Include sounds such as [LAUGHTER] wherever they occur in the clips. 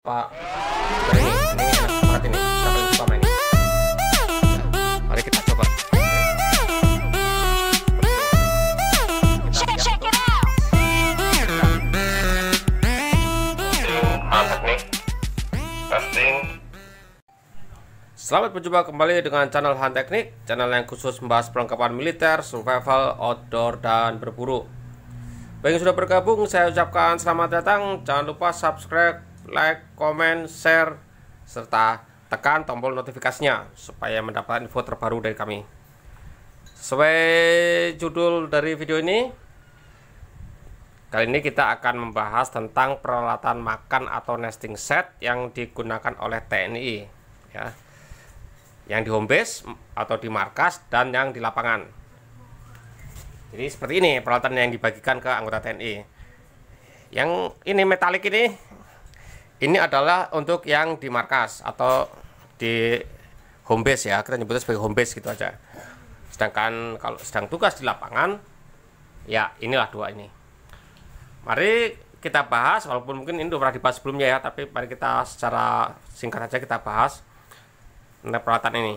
Pak ini ini ini kita coba Selamat berjumpa kembali dengan channel Han Teknik, channel yang khusus membahas perlengkapan militer, survival, outdoor, dan berburu. Bagi yang sudah bergabung, saya ucapkan selamat datang. Jangan lupa subscribe, like, comment, share, serta tekan tombol notifikasinya supaya mendapatkan info terbaru dari kami. Sesuai judul dari video ini, kali ini kita akan membahas tentang peralatan makan atau nesting set yang digunakan oleh TNI, ya, yang di home base atau di markas dan yang di lapangan. Jadi seperti ini peralatan yang dibagikan ke anggota TNI. Yang ini metalik ini ini adalah untuk yang di markas atau di home base ya. Kita nyebutnya sebagai home base gitu aja. Sedangkan kalau sedang tugas di lapangan ya inilah dua ini. Mari kita bahas walaupun mungkin ini sudah pernah dibahas sebelumnya ya, tapi mari kita secara singkat aja kita bahas tentang peralatan ini.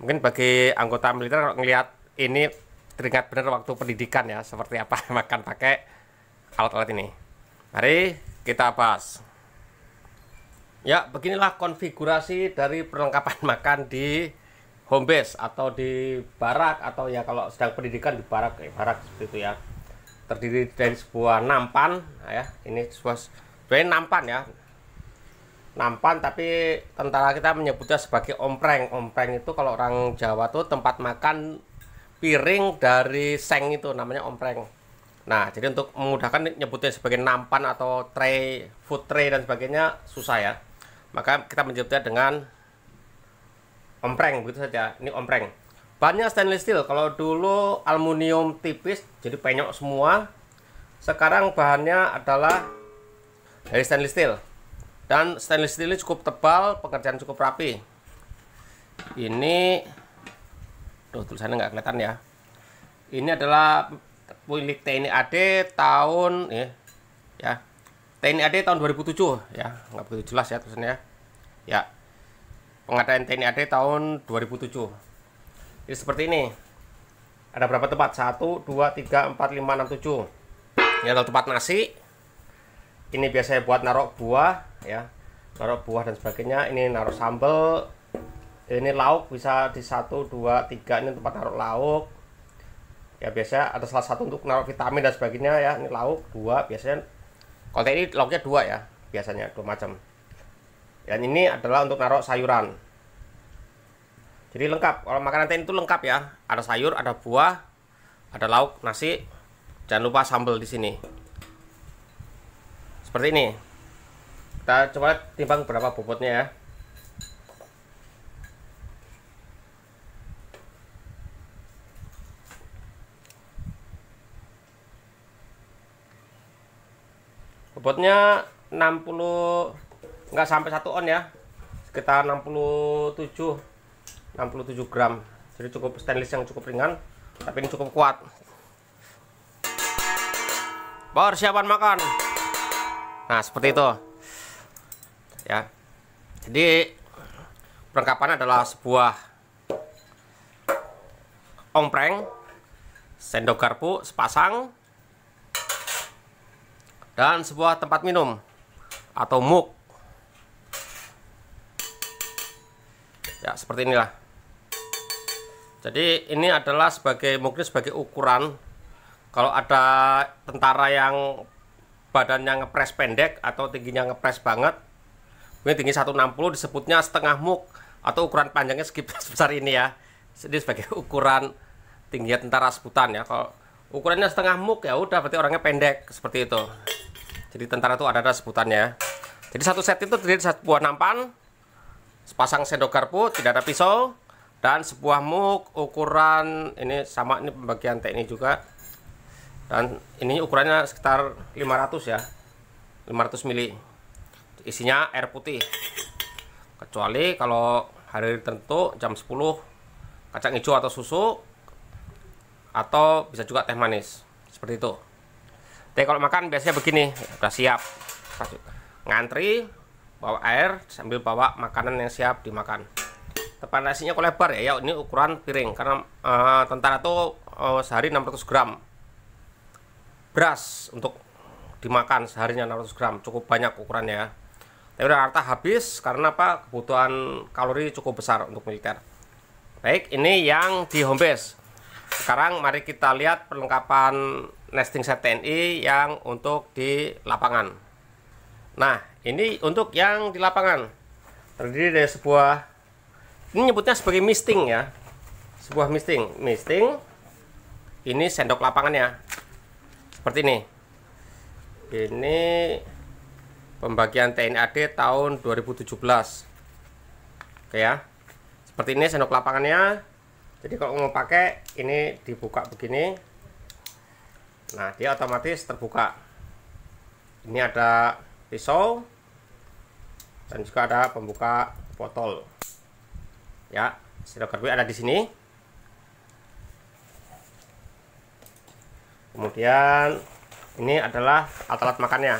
Mungkin bagi anggota militer kalau ngelihat ini teringat benar waktu pendidikan ya, seperti apa makan pakai alat-alat ini. Mari kita bahas. Ya, beginilah konfigurasi dari perlengkapan [LAUGHS] makan di home base atau di barak atau ya kalau sedang pendidikan di barak ya barak seperti itu ya. Terdiri dari sebuah nampan nah ya. Ini sebuah sebenarnya nampan ya. Nampan tapi tentara kita menyebutnya sebagai ompreng. Ompreng itu kalau orang Jawa tuh tempat makan piring dari seng itu namanya ompreng. Nah, jadi untuk memudahkan nyebutnya sebagai nampan atau tray, food tray dan sebagainya susah ya maka kita menjepitnya dengan ompreng begitu saja ini ompreng bannya stainless steel kalau dulu aluminium tipis jadi penyok semua sekarang bahannya adalah dari stainless steel dan stainless steel ini cukup tebal pekerjaan cukup rapi ini tuh tulisannya nggak kelihatan ya ini adalah milik TNI AD tahun ya, ya TNI AD tahun 2007 ya nggak begitu jelas ya tulisannya ya pengadaan TNI AD tahun 2007 jadi seperti ini ada berapa tempat 1 2 3 4 5 6 7 ini adalah tempat nasi ini biasanya buat narok buah ya narok buah dan sebagainya ini narok sambal ini lauk bisa di 1 2 3 ini tempat narok lauk ya biasanya ada salah satu untuk narok vitamin dan sebagainya ya ini lauk dua biasanya kalau ini lognya dua ya, biasanya dua macam. Dan ini adalah untuk naruh sayuran. Jadi lengkap. Kalau makanan teh itu lengkap ya. Ada sayur, ada buah, ada lauk, nasi. Jangan lupa sambal di sini. Seperti ini. Kita coba timbang berapa bobotnya ya. bobotnya 60 nggak sampai 1 on ya sekitar 67 67 gram jadi cukup stainless yang cukup ringan tapi ini cukup kuat persiapan makan nah seperti itu ya jadi perlengkapan adalah sebuah ompreng sendok garpu sepasang dan sebuah tempat minum atau mug. Ya, seperti inilah. Jadi ini adalah sebagai mungkin sebagai ukuran kalau ada tentara yang badannya ngepres pendek atau tingginya ngepres banget, mungkin tinggi 160 disebutnya setengah mug atau ukuran panjangnya [LAUGHS] sebesar ini ya. Jadi sebagai ukuran tinggi tentara sebutan ya. Kalau ukurannya setengah muk ya udah berarti orangnya pendek seperti itu jadi tentara itu ada ada sebutannya. Jadi satu set itu terdiri satu buah nampan, sepasang sendok garpu, tidak ada pisau, dan sebuah mug ukuran ini sama ini pembagian teknik juga dan ini ukurannya sekitar 500 ya 500 mili isinya air putih kecuali kalau hari tertentu jam 10 kacang hijau atau susu atau bisa juga teh manis seperti itu tapi kalau makan biasanya begini udah siap ngantri bawa air sambil bawa makanan yang siap dimakan tepan nasinya kok lebar ya ya ini ukuran piring karena uh, tentara tuh uh, sehari 600 gram beras untuk dimakan seharinya 600 gram cukup banyak ukurannya ya tapi harta habis karena apa kebutuhan kalori cukup besar untuk militer baik ini yang di home base sekarang mari kita lihat perlengkapan nesting set TNI yang untuk di lapangan. Nah, ini untuk yang di lapangan. Terdiri dari sebuah ini nyebutnya sebagai misting ya. Sebuah misting, misting. Ini sendok lapangannya. Seperti ini. Ini pembagian TNI AD tahun 2017. Oke ya. Seperti ini sendok lapangannya jadi kalau mau pakai ini dibuka begini nah dia otomatis terbuka ini ada pisau dan juga ada pembuka botol ya stiker ada di sini kemudian ini adalah alat-alat makannya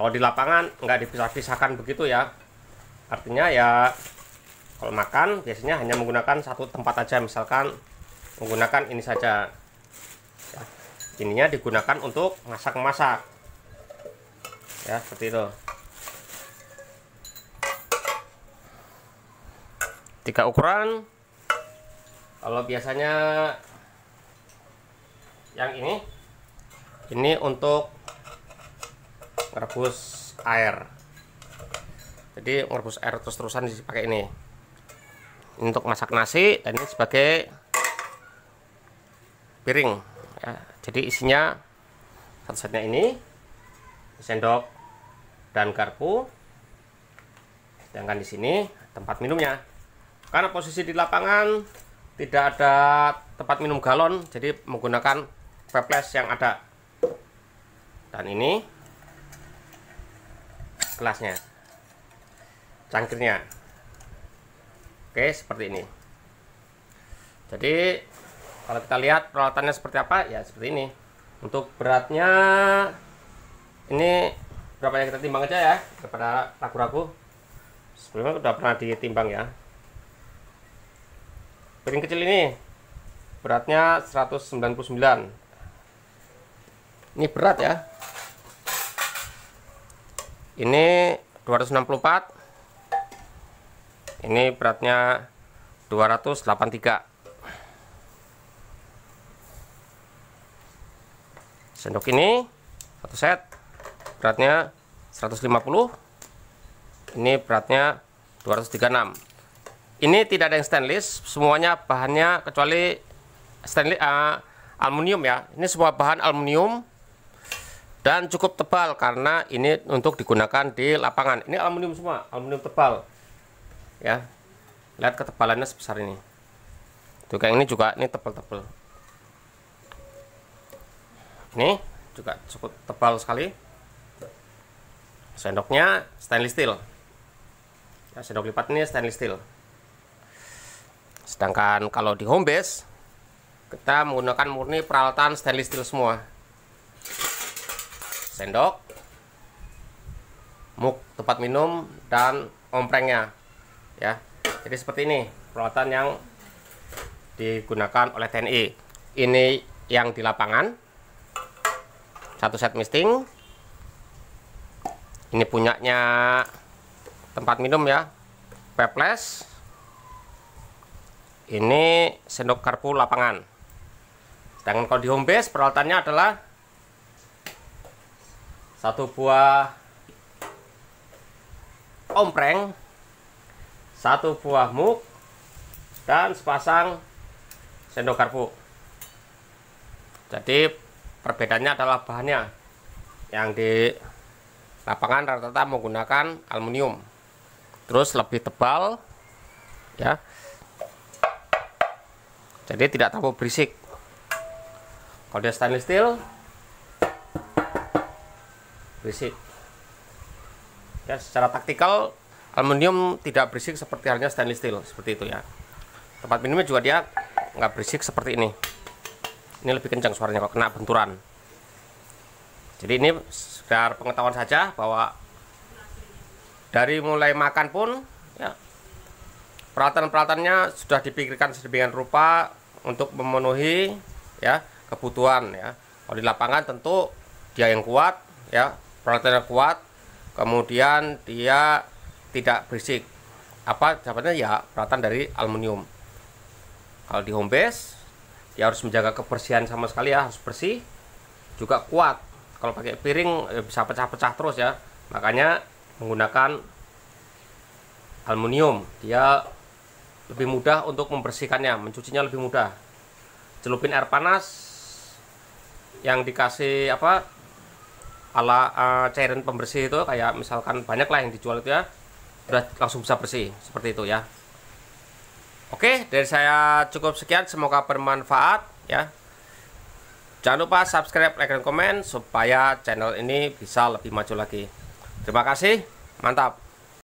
kalau di lapangan nggak dipisah-pisahkan begitu ya artinya ya kalau makan biasanya hanya menggunakan satu tempat aja misalkan menggunakan ini saja ya, ininya digunakan untuk masak-masak ya seperti itu tiga ukuran kalau biasanya yang ini ini untuk merebus air jadi merebus air terus-terusan dipakai ini untuk masak nasi dan ini sebagai piring ya, jadi isinya satu setnya ini sendok dan garpu sedangkan di sini tempat minumnya karena posisi di lapangan tidak ada tempat minum galon jadi menggunakan peples yang ada dan ini gelasnya cangkirnya Oke, seperti ini. Jadi, kalau kita lihat peralatannya seperti apa, ya seperti ini. Untuk beratnya, ini berapa yang kita timbang aja ya, kepada ragu-ragu. Sebelumnya sudah pernah ditimbang ya. Piring kecil ini, beratnya 199. Ini berat ya. Ini 264 ini beratnya 283 sendok ini satu set beratnya 150 ini beratnya 236 ini tidak ada yang stainless semuanya bahannya kecuali stainless uh, aluminium ya ini semua bahan aluminium dan cukup tebal karena ini untuk digunakan di lapangan ini aluminium semua aluminium tebal ya lihat ketebalannya sebesar ini tuh kayak ini juga ini tebal-tebal ini juga cukup tebal sekali sendoknya stainless steel ya, sendok lipat ini stainless steel sedangkan kalau di home base kita menggunakan murni peralatan stainless steel semua sendok muk tempat minum dan omprengnya ya jadi seperti ini peralatan yang digunakan oleh TNI ini yang di lapangan satu set misting ini punyanya tempat minum ya peples ini sendok karpu lapangan sedangkan kalau di home base peralatannya adalah satu buah ompreng satu buah muk dan sepasang sendok garpu jadi perbedaannya adalah bahannya yang di lapangan rata-rata menggunakan aluminium terus lebih tebal ya jadi tidak tahu berisik kalau dia stainless steel berisik ya secara taktikal aluminium tidak berisik seperti halnya stainless steel seperti itu ya tempat minumnya juga dia nggak berisik seperti ini ini lebih kencang suaranya kalau kena benturan jadi ini sekedar pengetahuan saja bahwa dari mulai makan pun ya, peralatan-peralatannya sudah dipikirkan sedemikian rupa untuk memenuhi ya kebutuhan ya kalau di lapangan tentu dia yang kuat ya peralatannya kuat kemudian dia tidak berisik apa jawabannya ya peralatan dari aluminium kalau di home base dia ya harus menjaga kebersihan sama sekali ya harus bersih juga kuat kalau pakai piring ya bisa pecah-pecah terus ya makanya menggunakan aluminium dia lebih mudah untuk membersihkannya mencucinya lebih mudah celupin air panas yang dikasih apa ala uh, cairan pembersih itu kayak misalkan banyak lah yang dijual itu ya udah langsung bisa bersih seperti itu ya oke dari saya cukup sekian semoga bermanfaat ya jangan lupa subscribe like dan komen supaya channel ini bisa lebih maju lagi terima kasih mantap